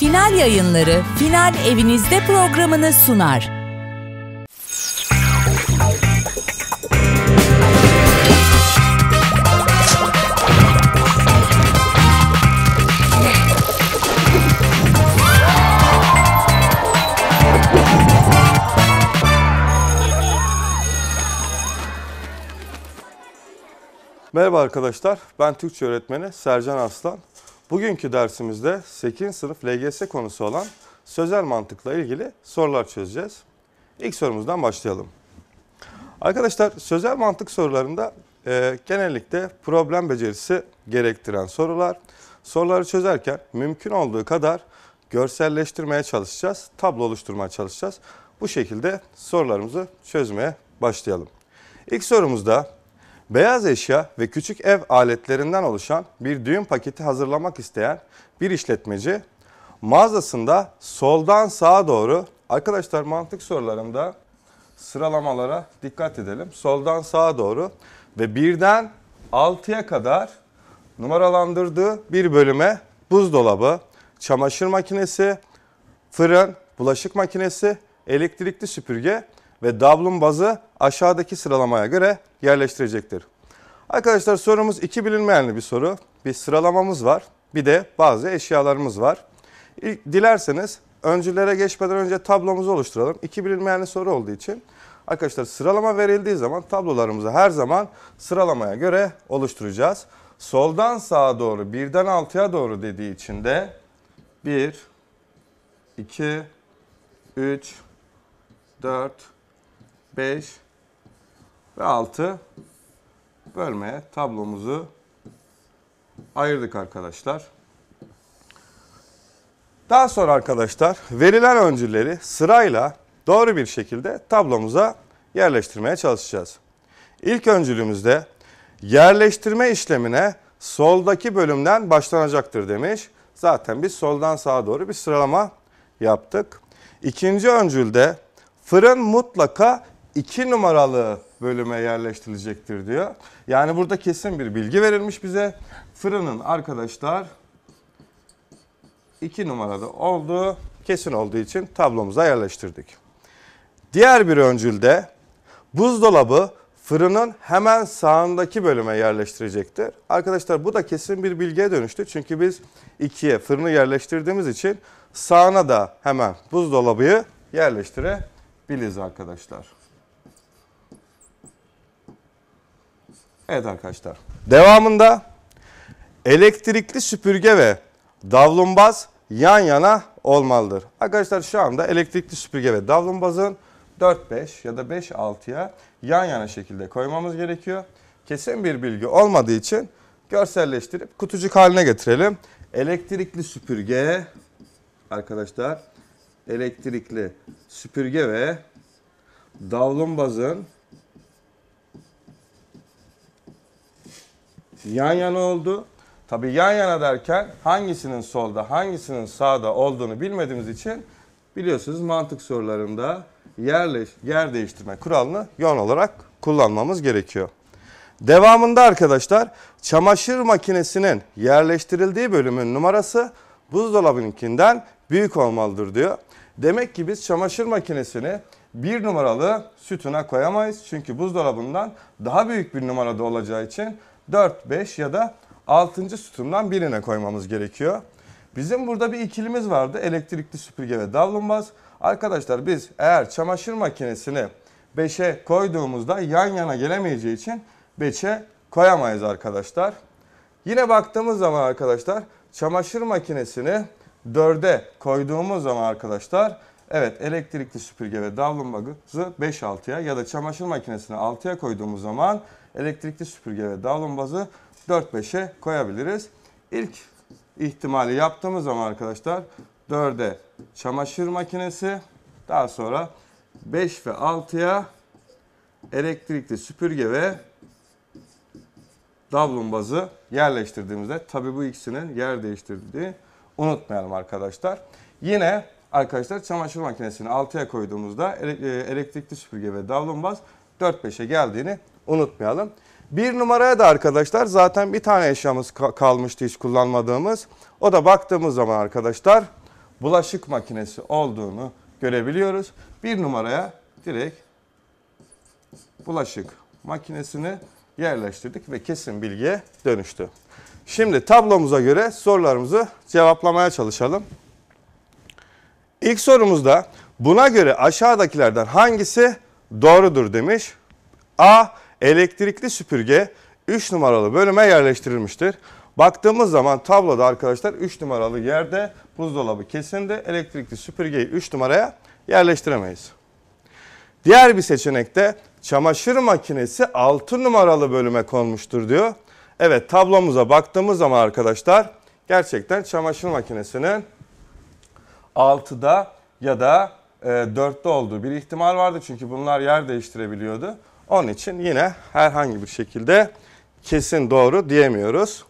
Final yayınları Final Evinizde programını sunar. Merhaba arkadaşlar, ben Türkçe öğretmeni Sercan Aslan. Bugünkü dersimizde 8. sınıf LGS konusu olan sözel mantıkla ilgili sorular çözeceğiz. İlk sorumuzdan başlayalım. Arkadaşlar sözel mantık sorularında e, genellikle problem becerisi gerektiren sorular. Soruları çözerken mümkün olduğu kadar görselleştirmeye çalışacağız, tablo oluşturmaya çalışacağız. Bu şekilde sorularımızı çözmeye başlayalım. İlk sorumuzda Beyaz eşya ve küçük ev aletlerinden oluşan bir düğün paketi hazırlamak isteyen bir işletmeci mağazasında soldan sağa doğru arkadaşlar mantık sorularında sıralamalara dikkat edelim. Soldan sağa doğru ve birden 6'ya kadar numaralandırdığı bir bölüme buzdolabı, çamaşır makinesi, fırın, bulaşık makinesi, elektrikli süpürge ve davlumbazı aşağıdaki sıralamaya göre yerleştirecektir. Arkadaşlar sorumuz iki bilinmeyenli bir soru. Bir sıralamamız var. Bir de bazı eşyalarımız var. İlk, dilerseniz öncülere geçmeden önce tablomuzu oluşturalım. İki bilinmeyenli soru olduğu için. Arkadaşlar sıralama verildiği zaman tablolarımızı her zaman sıralamaya göre oluşturacağız. Soldan sağa doğru birden altıya doğru dediği için de 1, 2, 3, 4, 5, ve 6 bölmeye tablomuzu ayırdık arkadaşlar. Daha sonra arkadaşlar verilen öncülleri sırayla doğru bir şekilde tablomuza yerleştirmeye çalışacağız. İlk öncülümüzde yerleştirme işlemine soldaki bölümden başlanacaktır demiş. Zaten biz soldan sağa doğru bir sıralama yaptık. İkinci öncülde fırın mutlaka 2 numaralı bölüme yerleştirilecektir diyor. Yani burada kesin bir bilgi verilmiş bize. Fırının arkadaşlar 2 numarada olduğu kesin olduğu için tablomuza yerleştirdik. Diğer bir öncülde buzdolabı fırının hemen sağındaki bölüme yerleştirecektir. Arkadaşlar bu da kesin bir bilgiye dönüştü. Çünkü biz ikiye fırını yerleştirdiğimiz için sağına da hemen buzdolabıyı yerleştirebiliriz arkadaşlar. Evet arkadaşlar. Devamında elektrikli süpürge ve davlumbaz yan yana olmalıdır. Arkadaşlar şu anda elektrikli süpürge ve davlumbazın 4-5 ya da 5-6'ya yan yana şekilde koymamız gerekiyor. Kesin bir bilgi olmadığı için görselleştirip kutucuk haline getirelim. Elektrikli süpürge arkadaşlar elektrikli süpürge ve davlumbazın yan yana oldu. Tabii yan yana derken hangisinin solda, hangisinin sağda olduğunu bilmediğimiz için biliyorsunuz mantık sorularında yerleş, yer değiştirme kuralını yön olarak kullanmamız gerekiyor. Devamında arkadaşlar çamaşır makinesinin yerleştirildiği bölümün numarası buzdolabınınkinden büyük olmalıdır diyor. Demek ki biz çamaşır makinesini bir numaralı sütuna koyamayız. Çünkü buzdolabından daha büyük bir numarada olacağı için 4, 5 ya da 6. sütundan birine koymamız gerekiyor. Bizim burada bir ikilimiz vardı. Elektrikli süpürge ve davlumbaz. Arkadaşlar biz eğer çamaşır makinesini 5'e koyduğumuzda yan yana gelemeyeceği için 5'e koyamayız arkadaşlar. Yine baktığımız zaman arkadaşlar çamaşır makinesini 4'e koyduğumuz zaman arkadaşlar evet elektrikli süpürge ve davlumbazı 5-6'ya ya da çamaşır makinesini 6'ya koyduğumuz zaman elektrikli süpürge ve davlumbazı 4-5'e koyabiliriz. İlk ihtimali yaptığımız zaman arkadaşlar 4'e çamaşır makinesi daha sonra 5 ve 6'ya elektrikli süpürge ve davlumbazı yerleştirdiğimizde tabi bu ikisinin yer değiştirdiği unutmayalım arkadaşlar. Yine arkadaşlar çamaşır makinesini 6'ya koyduğumuzda e, elektrikli süpürge ve davlumbaz 4-5'e geldiğini unutmayalım. Bir numaraya da arkadaşlar zaten bir tane eşyamız kalmıştı hiç kullanmadığımız. O da baktığımız zaman arkadaşlar bulaşık makinesi olduğunu görebiliyoruz. Bir numaraya direkt bulaşık makinesini yerleştirdik ve kesin bilgiye dönüştü. Şimdi tablomuza göre sorularımızı cevaplamaya çalışalım. İlk sorumuzda buna göre aşağıdakilerden hangisi doğrudur demiş. A elektrikli süpürge 3 numaralı bölüme yerleştirilmiştir. Baktığımız zaman tabloda arkadaşlar 3 numaralı yerde buzdolabı kesindi. Elektrikli süpürgeyi 3 numaraya yerleştiremeyiz. Diğer bir seçenekte çamaşır makinesi 6 numaralı bölüme konmuştur diyor. Evet tablomuza baktığımız zaman arkadaşlar gerçekten çamaşır makinesinin 6'da ya da 4'te e, olduğu bir ihtimal vardı. Çünkü bunlar yer değiştirebiliyordu. Onun için yine herhangi bir şekilde kesin doğru diyemiyoruz.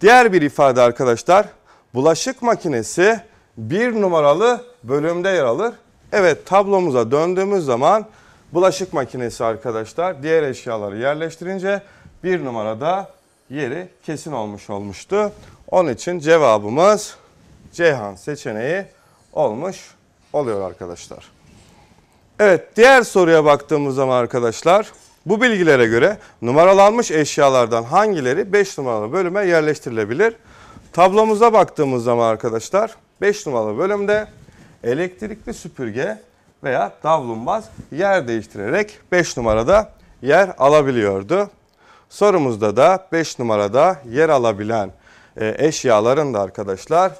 Diğer bir ifade arkadaşlar bulaşık makinesi bir numaralı bölümde yer alır. Evet tablomuza döndüğümüz zaman bulaşık makinesi arkadaşlar diğer eşyaları yerleştirince bir numarada yeri kesin olmuş olmuştu. Onun için cevabımız Ceyhan seçeneği olmuş oluyor arkadaşlar. Evet diğer soruya baktığımız zaman arkadaşlar bu bilgilere göre numaralanmış eşyalardan hangileri 5 numaralı bölüme yerleştirilebilir? Tablomuza baktığımız zaman arkadaşlar 5 numaralı bölümde elektrikli süpürge veya davlumbaz yer değiştirerek 5 numarada yer alabiliyordu. Sorumuzda da 5 numarada yer alabilen e, eşyaların da arkadaşlar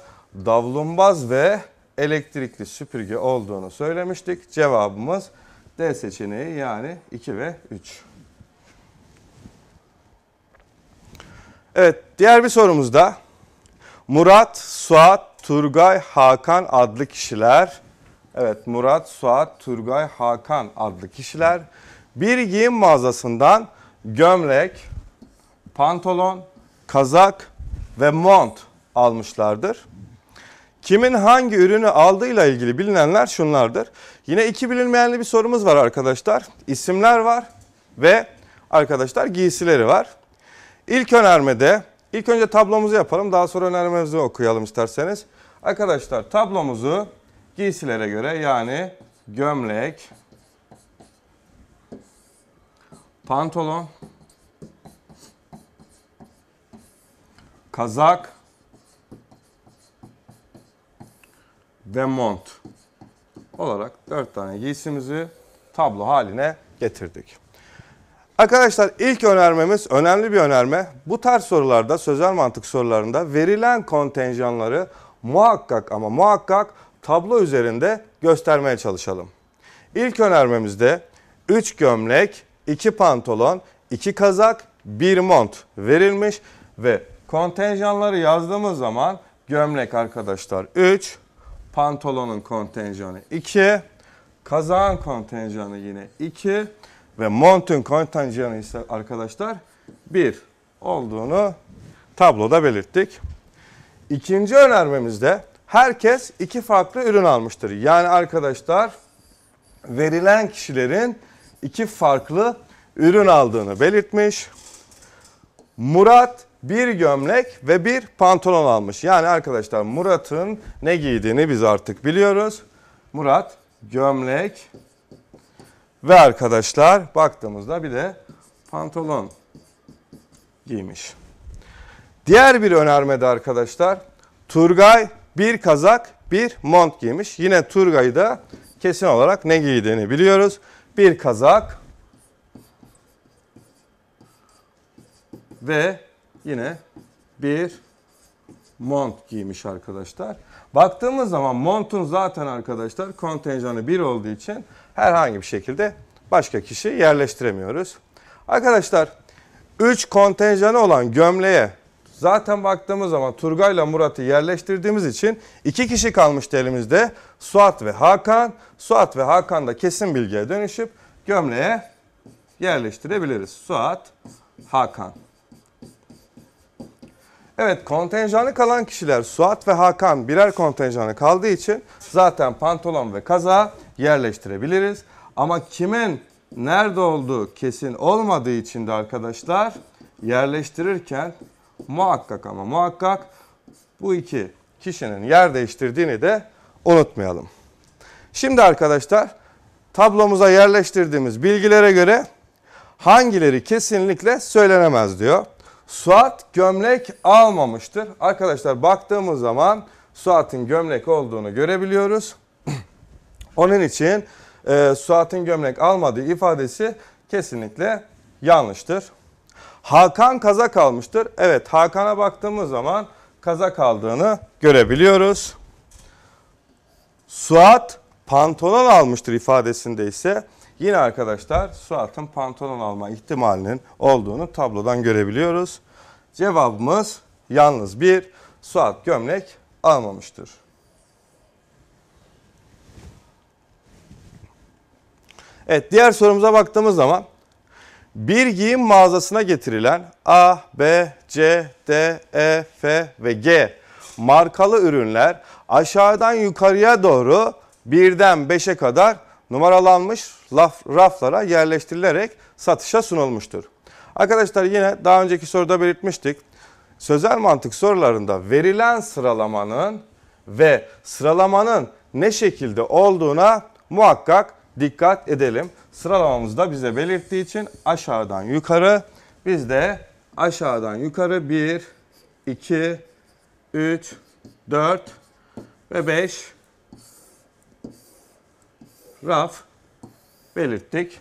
davlumbaz ve elektrikli süpürge olduğunu söylemiştik. Cevabımız D seçeneği yani 2 ve 3. Evet diğer bir sorumuzda Murat, Suat, Turgay, Hakan adlı kişiler Evet Murat, Suat, Turgay, Hakan adlı kişiler bir giyim mağazasından gömlek, pantolon, kazak ve mont almışlardır. Kimin hangi ürünü aldığıyla ilgili bilinenler şunlardır. Yine iki bilinmeyenli bir sorumuz var arkadaşlar. İsimler var ve arkadaşlar giysileri var. İlk önermede, ilk önce tablomuzu yapalım daha sonra önermemizi okuyalım isterseniz. Arkadaşlar tablomuzu giysilere göre yani gömlek, pantolon, kazak, Demont olarak 4 tane giysimizi tablo haline getirdik. Arkadaşlar ilk önermemiz önemli bir önerme. Bu tarz sorularda, sözel mantık sorularında verilen kontenjanları muhakkak ama muhakkak tablo üzerinde göstermeye çalışalım. İlk önermemizde 3 gömlek, 2 pantolon, 2 kazak, 1 mont verilmiş ve kontenjanları yazdığımız zaman gömlek arkadaşlar 3, pantolonun kontenjanı 2, kazağın kontenjanı yine 2 ve montun kontenjanı ise arkadaşlar 1 olduğunu tabloda belirttik. İkinci önermemizde herkes iki farklı ürün almıştır. Yani arkadaşlar verilen kişilerin iki farklı ürün aldığını belirtmiş. Murat bir gömlek ve bir pantolon almış. Yani arkadaşlar Murat'ın ne giydiğini biz artık biliyoruz. Murat gömlek ve arkadaşlar baktığımızda bir de pantolon giymiş. Diğer bir önermede arkadaşlar Turgay bir kazak bir mont giymiş. Yine Turgay'ı da kesin olarak ne giydiğini biliyoruz. Bir kazak ve yine bir mont giymiş arkadaşlar. Baktığımız zaman montun zaten arkadaşlar kontenjanı 1 olduğu için herhangi bir şekilde başka kişi yerleştiremiyoruz. Arkadaşlar 3 kontenjanı olan gömleğe zaten baktığımız zaman Turgay'la Murat'ı yerleştirdiğimiz için 2 kişi kalmıştı elimizde. Suat ve Hakan. Suat ve Hakan da kesin bilgiye dönüşüp gömleğe yerleştirebiliriz. Suat, Hakan. Evet kontenjanı kalan kişiler Suat ve Hakan birer kontenjanı kaldığı için zaten pantolon ve kaza yerleştirebiliriz. Ama kimin nerede olduğu kesin olmadığı için de arkadaşlar yerleştirirken muhakkak ama muhakkak bu iki kişinin yer değiştirdiğini de unutmayalım. Şimdi arkadaşlar tablomuza yerleştirdiğimiz bilgilere göre hangileri kesinlikle söylenemez diyor. Suat gömlek almamıştır. Arkadaşlar baktığımız zaman Suat'ın gömlek olduğunu görebiliyoruz. Onun için e, Suat'ın gömlek almadığı ifadesi kesinlikle yanlıştır. Hakan kaza kalmıştır. Evet Hakan'a baktığımız zaman kaza kaldığını görebiliyoruz. Suat pantolon almıştır ifadesinde ise Yine arkadaşlar Suat'ın pantolon alma ihtimalinin olduğunu tablodan görebiliyoruz. Cevabımız yalnız bir Suat gömlek almamıştır. Evet diğer sorumuza baktığımız zaman bir giyim mağazasına getirilen A, B, C, D, E, F ve G markalı ürünler aşağıdan yukarıya doğru birden beşe kadar numaralanmış laf, raflara yerleştirilerek satışa sunulmuştur. Arkadaşlar yine daha önceki soruda belirtmiştik. Sözel mantık sorularında verilen sıralamanın ve sıralamanın ne şekilde olduğuna muhakkak dikkat edelim. Sıralamamız da bize belirttiği için aşağıdan yukarı biz de aşağıdan yukarı 1, 2, 3, 4 ve 5 raf belirttik.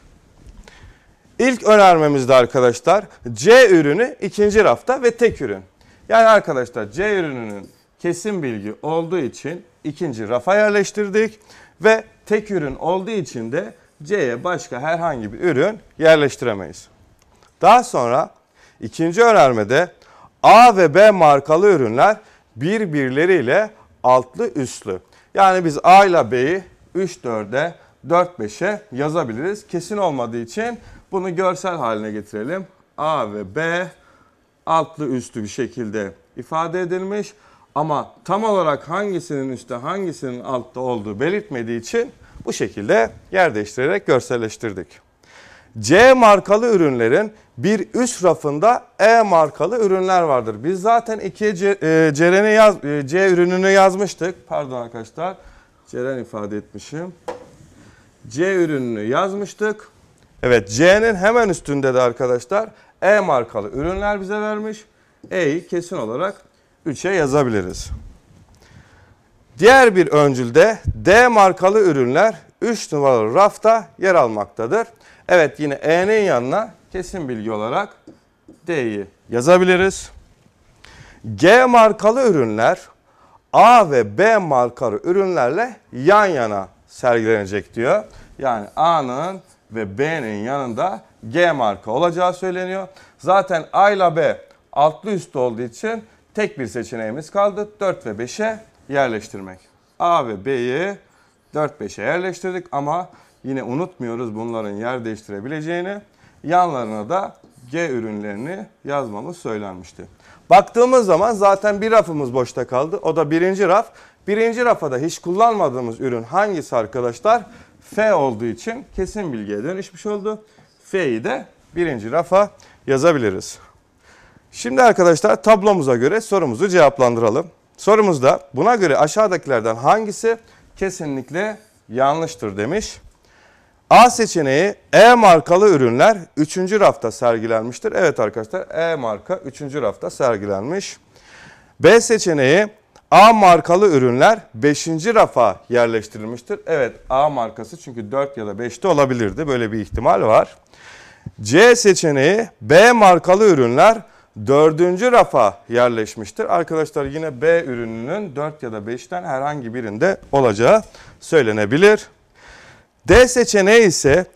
İlk önermemizde arkadaşlar C ürünü ikinci rafta ve tek ürün. Yani arkadaşlar C ürününün kesin bilgi olduğu için ikinci rafa yerleştirdik ve tek ürün olduğu için de C'ye başka herhangi bir ürün yerleştiremeyiz. Daha sonra ikinci önermede A ve B markalı ürünler birbirleriyle altlı üstlü. Yani biz A ile B'yi 3 4'e 4-5'e yazabiliriz. Kesin olmadığı için bunu görsel haline getirelim. A ve B altlı üstü bir şekilde ifade edilmiş. Ama tam olarak hangisinin üstte hangisinin altta olduğu belirtmediği için bu şekilde yer değiştirerek görselleştirdik. C markalı ürünlerin bir üst rafında E markalı ürünler vardır. Biz zaten iki C, e, yaz, e, C ürününü yazmıştık. Pardon arkadaşlar. Ceren ifade etmişim. C ürününü yazmıştık. Evet C'nin hemen üstünde de arkadaşlar E markalı ürünler bize vermiş. E'yi kesin olarak 3'e yazabiliriz. Diğer bir öncülde D markalı ürünler 3 numaralı rafta yer almaktadır. Evet yine E'nin yanına kesin bilgi olarak D'yi yazabiliriz. G markalı ürünler A ve B markalı ürünlerle yan yana sergilenecek diyor. Yani A'nın ve B'nin yanında G marka olacağı söyleniyor. Zaten A ile B altlı üstü olduğu için tek bir seçeneğimiz kaldı. 4 ve 5'e yerleştirmek. A ve B'yi 4-5'e yerleştirdik ama yine unutmuyoruz bunların yer değiştirebileceğini. Yanlarına da G ürünlerini yazmamız söylenmişti. Baktığımız zaman zaten bir rafımız boşta kaldı. O da birinci raf. Birinci rafada hiç kullanmadığımız ürün hangisi arkadaşlar? F olduğu için kesin bilgiye dönüşmüş oldu. F'yi de birinci rafa yazabiliriz. Şimdi arkadaşlar tablomuza göre sorumuzu cevaplandıralım. Sorumuzda buna göre aşağıdakilerden hangisi kesinlikle yanlıştır demiş. A seçeneği E markalı ürünler 3. rafta sergilenmiştir. Evet arkadaşlar E marka 3. rafta sergilenmiş. B seçeneği A markalı ürünler 5. rafa yerleştirilmiştir. Evet A markası çünkü 4 ya da 5'te olabilirdi. Böyle bir ihtimal var. C seçeneği B markalı ürünler 4. rafa yerleşmiştir. Arkadaşlar yine B ürününün 4 ya da 5'ten herhangi birinde olacağı söylenebilir. D seçeneği ise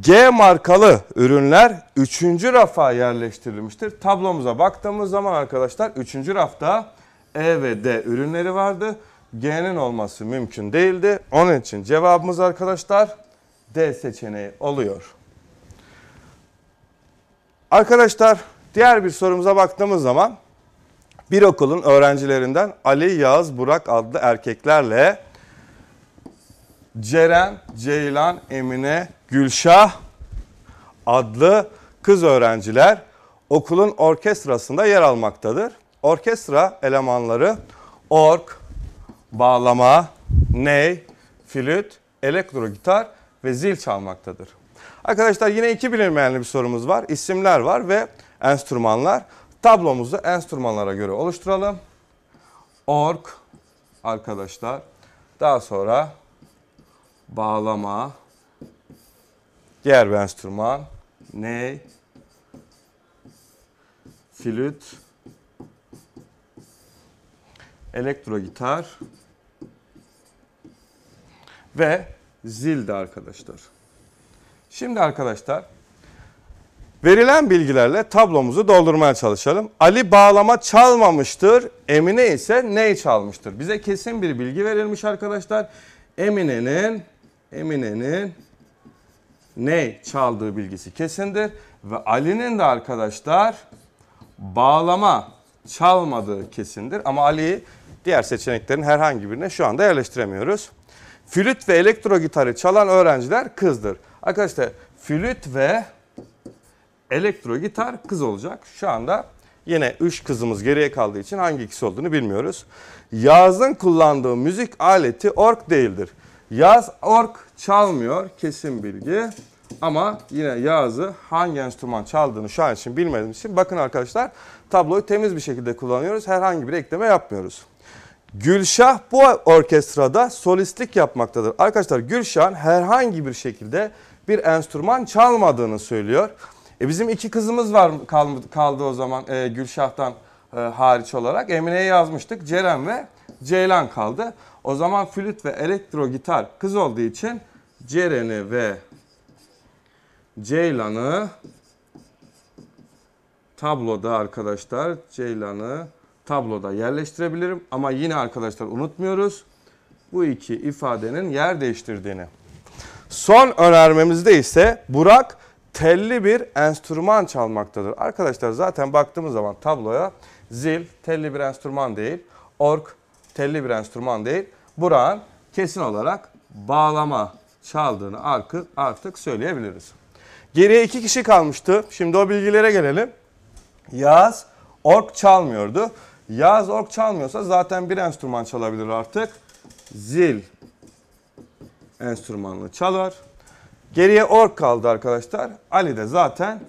G markalı ürünler 3. rafa yerleştirilmiştir. Tablomuza baktığımız zaman arkadaşlar 3. rafta e ve D ürünleri vardı. G'nin olması mümkün değildi. Onun için cevabımız arkadaşlar D seçeneği oluyor. Arkadaşlar diğer bir sorumuza baktığımız zaman bir okulun öğrencilerinden Ali, Yağız, Burak adlı erkeklerle Ceren, Ceylan, Emine, Gülşah adlı kız öğrenciler okulun orkestrasında yer almaktadır orkestra elemanları ork, bağlama, ney, flüt, elektro gitar ve zil çalmaktadır. Arkadaşlar yine iki bilinmeyenli bir sorumuz var. İsimler var ve enstrümanlar. Tablomuzu enstrümanlara göre oluşturalım. Ork, arkadaşlar. Daha sonra bağlama, diğer bir enstrüman, ney, flüt, elektro gitar ve zildi arkadaşlar. Şimdi arkadaşlar verilen bilgilerle tablomuzu doldurmaya çalışalım. Ali bağlama çalmamıştır. Emine ise neyi çalmıştır? Bize kesin bir bilgi verilmiş arkadaşlar. Emine'nin Emine'nin ne çaldığı bilgisi kesindir ve Ali'nin de arkadaşlar bağlama çalmadığı kesindir. Ama Ali'yi diğer seçeneklerin herhangi birine şu anda yerleştiremiyoruz. Flüt ve elektro gitarı çalan öğrenciler kızdır. Arkadaşlar flüt ve elektro gitar kız olacak. Şu anda yine 3 kızımız geriye kaldığı için hangi ikisi olduğunu bilmiyoruz. Yaz'ın kullandığı müzik aleti ork değildir. Yaz ork çalmıyor kesin bilgi. Ama yine Yağız'ı hangi enstrüman çaldığını şu an için bilmediğim için bakın arkadaşlar tabloyu temiz bir şekilde kullanıyoruz. Herhangi bir ekleme yapmıyoruz. Gülşah bu orkestrada solistlik yapmaktadır. Arkadaşlar Gülşah'ın herhangi bir şekilde bir enstrüman çalmadığını söylüyor. E bizim iki kızımız var kaldı, o zaman e, Gülşah'tan e, hariç olarak. Emine'ye yazmıştık. Ceren ve Ceylan kaldı. O zaman flüt ve elektro gitar kız olduğu için Ceren'i ve Ceylan'ı tabloda arkadaşlar Ceylan'ı tabloda yerleştirebilirim. Ama yine arkadaşlar unutmuyoruz bu iki ifadenin yer değiştirdiğini. Son önermemizde ise Burak telli bir enstrüman çalmaktadır. Arkadaşlar zaten baktığımız zaman tabloya zil telli bir enstrüman değil, ork telli bir enstrüman değil. Burak'ın kesin olarak bağlama çaldığını artık, artık söyleyebiliriz. Geriye iki kişi kalmıştı. Şimdi o bilgilere gelelim. Yaz ork çalmıyordu. Yaz ork çalmıyorsa zaten bir enstrüman çalabilir artık. Zil enstrümanını çalar. Geriye ork kaldı arkadaşlar. Ali de zaten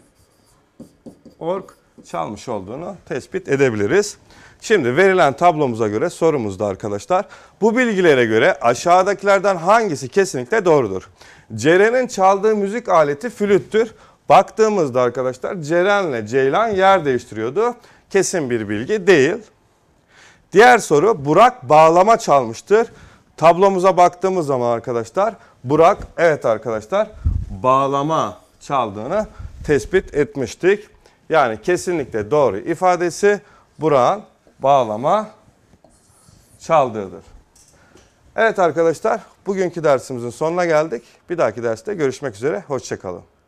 ork çalmış olduğunu tespit edebiliriz. Şimdi verilen tablomuza göre sorumuzda arkadaşlar. Bu bilgilere göre aşağıdakilerden hangisi kesinlikle doğrudur? Ceren'in çaldığı müzik aleti flüttür. Baktığımızda arkadaşlar Ceren'le Ceylan yer değiştiriyordu. Kesin bir bilgi değil. Diğer soru Burak bağlama çalmıştır. Tablomuza baktığımız zaman arkadaşlar Burak evet arkadaşlar bağlama çaldığını tespit etmiştik. Yani kesinlikle doğru ifadesi Burak'ın bağlama çaldığıdır. Evet arkadaşlar bugünkü dersimizin sonuna geldik. Bir dahaki derste görüşmek üzere. Hoşçakalın.